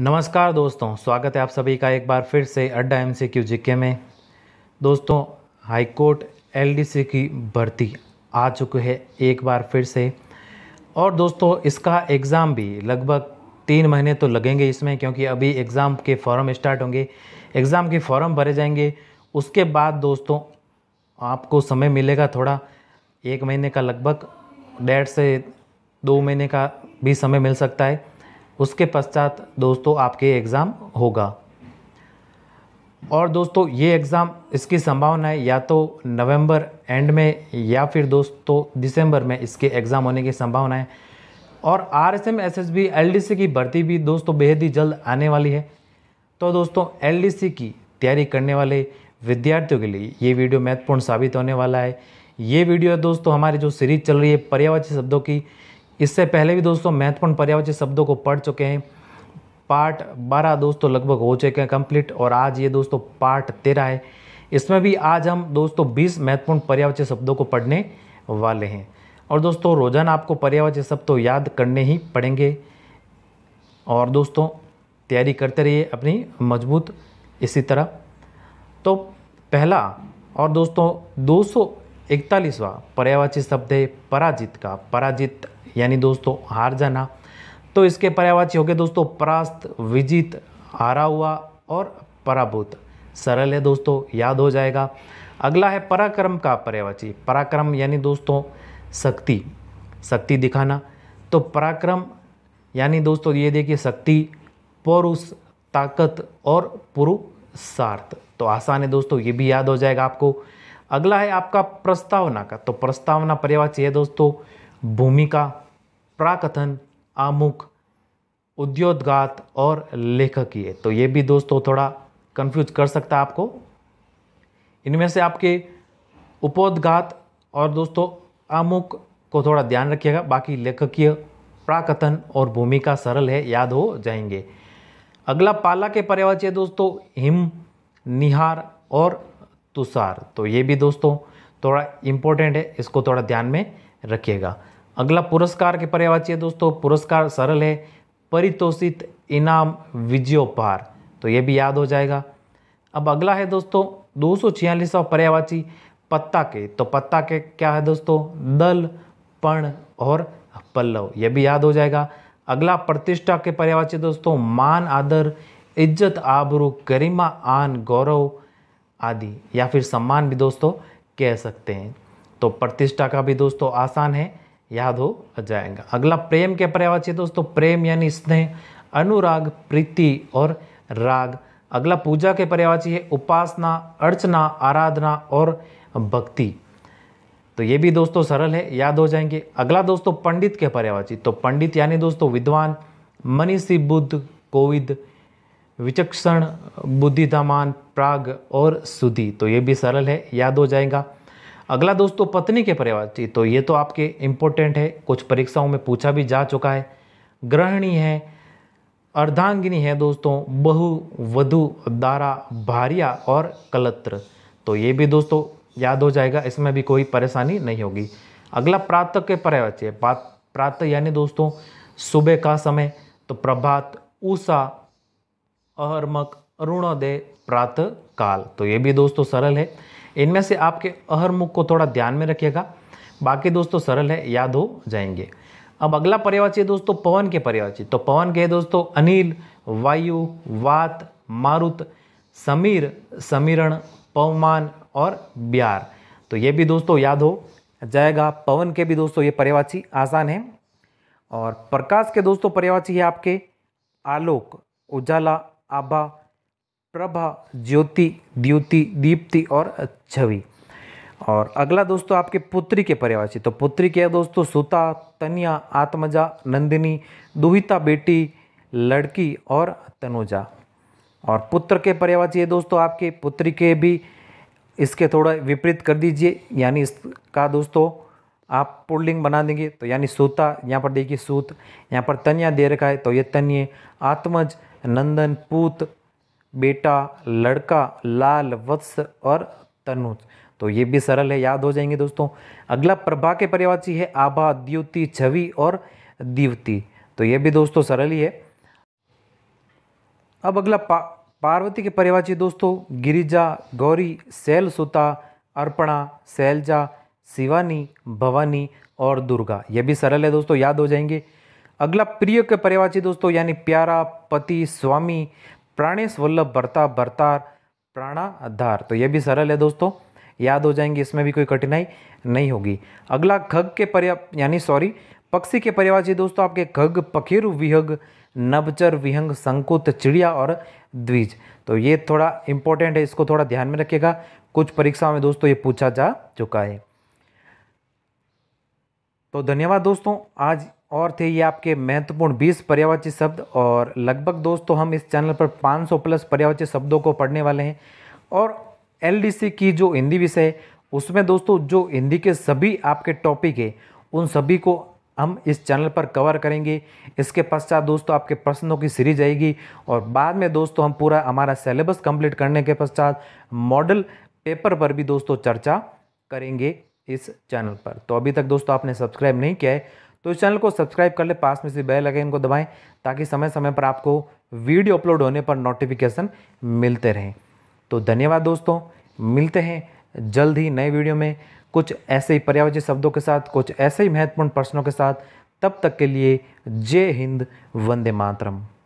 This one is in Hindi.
नमस्कार दोस्तों स्वागत है आप सभी का एक बार फिर से अड्डा एम सी क्यू में दोस्तों हाईकोर्ट एलडीसी की भर्ती आ चुकी है एक बार फिर से और दोस्तों इसका एग्ज़ाम भी लगभग तीन महीने तो लगेंगे इसमें क्योंकि अभी एग्ज़ाम के फॉर्म स्टार्ट होंगे एग्ज़ाम के फॉर्म भरे जाएंगे उसके बाद दोस्तों आपको समय मिलेगा थोड़ा एक महीने का लगभग डेढ़ से दो महीने का भी समय मिल सकता है उसके पश्चात दोस्तों आपके एग्ज़ाम होगा और दोस्तों ये एग्ज़ाम इसकी संभावना है या तो नवंबर एंड में या फिर दोस्तों दिसंबर में इसके एग्ज़ाम होने की संभावना है और R S M S S B L D C की भर्ती भी दोस्तों बेहद ही जल्द आने वाली है तो दोस्तों एल डी सी की तैयारी करने वाले विद्यार्थियों के लिए ये वीडियो महत्वपूर्ण साबित होने वाला है ये वीडियो है दोस्तों हमारी जो सीरीज चल रही है पर्यावाची शब्दों की इससे पहले भी दोस्तों महत्वपूर्ण पर्यावरण शब्दों को पढ़ चुके हैं पार्ट बारह दोस्तों लगभग हो चुके हैं कंप्लीट और आज ये दोस्तों पार्ट तेरह है इसमें भी आज हम दोस्तों बीस महत्वपूर्ण पर्यावरण शब्दों को पढ़ने वाले हैं और दोस्तों रोजाना आपको पर्यावरण शब्द तो याद करने ही पड़ेंगे और दोस्तों तैयारी करते रहिए अपनी मजबूत इसी तरह तो पहला और दोस्तों दो सौ इकतालीसवा पर्यावाची शब्द है पराजित का पराजित यानी दोस्तों हार जाना तो इसके पर्यावाची हो गए दोस्तों परास्त विजित हारा हुआ और पराभूत सरल है दोस्तों याद हो जाएगा अगला है पराक्रम का पर्यावाची पराक्रम यानी दोस्तों शक्ति शक्ति दिखाना तो पराक्रम यानी दोस्तों ये देखिए शक्ति पौरुष ताकत और पुरुषार्थ तो आसान है दोस्तों ये भी याद हो जाएगा आपको अगला है आपका प्रस्तावना का तो प्रस्तावना पर्यावाची है दोस्तों भूमिका प्राकथन आमुख उद्योगात और लेखकीय तो ये भी दोस्तों थोड़ा कंफ्यूज कर सकता है आपको इनमें से आपके उपोदघात और दोस्तों आमुख को थोड़ा ध्यान रखिएगा बाकी लेखकीय प्राकथन और भूमिका सरल है याद हो जाएंगे अगला पाला के पर्यावाची है दोस्तों हिम निहार और तुषार तो ये भी दोस्तों थोड़ा इम्पोर्टेंट है इसको थोड़ा ध्यान में रखिएगा अगला पुरस्कार के पर्यावाची है दोस्तों पुरस्कार सरल है परितोषित इनाम विजयोपार तो ये भी याद हो जाएगा अब अगला है दोस्तों दो सौ छियालीसवा पर्यावाची पत्ता के तो पत्ता के क्या है दोस्तों दल पण और पल्लव यह भी याद हो जाएगा अगला प्रतिष्ठा के पर्यावाची दोस्तों मान आदर इज्जत आबरू गरिमा आन गौरव आदि या फिर सम्मान भी दोस्तों कह सकते हैं तो प्रतिष्ठा का भी दोस्तों आसान है याद हो जाएगा अगला प्रेम के पर्यावाची दोस्तों प्रेम यानी स्नेह अनुराग प्रीति और राग अगला पूजा के पर्यावाची है उपासना अर्चना आराधना और भक्ति तो ये भी दोस्तों सरल है याद हो जाएंगे अगला दोस्तों पंडित के पर्यावाची तो पंडित यानी दोस्तों विद्वान मनीषी बुद्ध कोविद विचक्षण बुद्धिधमान प्राग और सुधि तो ये भी सरल है याद हो जाएगा अगला दोस्तों तो पत्नी के परिवार तो ये तो आपके इम्पोर्टेंट है कुछ परीक्षाओं में पूछा भी जा चुका है ग्रहणी है अर्धांगिनी है दोस्तों बहु वधु दारा भारिया और कलत्र तो ये भी दोस्तों याद हो जाएगा इसमें भी कोई परेशानी नहीं होगी अगला प्रातः के पर्यावचय प्रातः यानी दोस्तों सुबह का समय तो प्रभात ऊषा अहर्मक अरुणोदय प्रातः काल तो ये भी दोस्तों सरल है इनमें से आपके अहर मुख को थोड़ा ध्यान में रखिएगा बाकी दोस्तों तो सरल है याद हो जाएंगे अब अगला पर्यावाची है दोस्तों पवन के पर्यावाची तो पवन के दोस्तों अनिल वायु वात मारुत समीर समीरण पवमान और ब्यार तो ये भी दोस्तों याद हो जाएगा पवन के भी दोस्तों ये पर्यावाची आसान है और प्रकाश के दोस्तों पर्यावाची है आपके आलोक उजाला आभा प्रभा ज्योति द्योति दीप्ति और छवि और अगला दोस्तों आपके पुत्री के पर्यावाची तो पुत्री क्या है दोस्तों सुता तनिया आत्मजा नंदिनी दुहिता बेटी लड़की और तनुजा और पुत्र के पर्यावाची है दोस्तों आपके पुत्री के भी इसके थोड़ा विपरीत कर दीजिए यानी इसका दोस्तों आप पुल्लिंग बना देंगे तो यानी सूता यहाँ पर देखिए सूत यहाँ पर तनिया दे रखा है तो ये तनिए आत्मज नंदन पूत बेटा लड़का लाल वत्स और तनुज तो ये भी सरल है याद हो जाएंगे दोस्तों अगला प्रभा के परिवाची है आभा द्युति छवि और दीवती तो ये भी दोस्तों सरल ही है अब अगला पा, पार्वती के परिवाची दोस्तों गिरिजा गौरी सैल सुता अर्पणा सैलजा शिवानी भवानी और दुर्गा ये भी सरल है दोस्तों याद हो जाएंगे अगला प्रिय के परिवाची दोस्तों यानी प्यारा पति स्वामी प्राणेश वल्लभ भरता बर्तार प्राणाधार तो ये भी सरल है दोस्तों याद हो जाएंगे इसमें भी कोई कठिनाई नहीं होगी अगला खग के पर्या यानी सॉरी पक्षी के पर्यावाची दोस्तों आपके खग पखीर विहग नवचर विहंग संकुत चिड़िया और द्विज तो ये थोड़ा इंपॉर्टेंट है इसको थोड़ा ध्यान में रखिएगा कुछ परीक्षाओं में दोस्तों ये पूछा जा चुका है तो धन्यवाद दोस्तों आज और थे ये आपके महत्वपूर्ण 20 पर्यावाची शब्द और लगभग दोस्तों हम इस चैनल पर 500 प्लस पर्यावाची शब्दों को पढ़ने वाले हैं और एलडीसी की जो हिंदी विषय है उसमें दोस्तों जो हिंदी के सभी आपके टॉपिक है उन सभी को हम इस चैनल पर कवर करेंगे इसके पश्चात दोस्तों आपके प्रश्नों की सीरीज आएगी और बाद में दोस्तों हम पूरा हमारा सिलेबस कम्प्लीट करने के पश्चात मॉडल पेपर पर भी दोस्तों चर्चा करेंगे इस चैनल पर तो अभी तक दोस्तों आपने सब्सक्राइब नहीं किया है तो इस चैनल को सब्सक्राइब कर ले पास में से बेल लगे को दबाएं ताकि समय समय पर आपको वीडियो अपलोड होने पर नोटिफिकेशन मिलते रहें तो धन्यवाद दोस्तों मिलते हैं जल्द ही नए वीडियो में कुछ ऐसे ही पर्यावरण शब्दों के साथ कुछ ऐसे ही महत्वपूर्ण प्रश्नों के साथ तब तक के लिए जय हिंद वंदे मातरम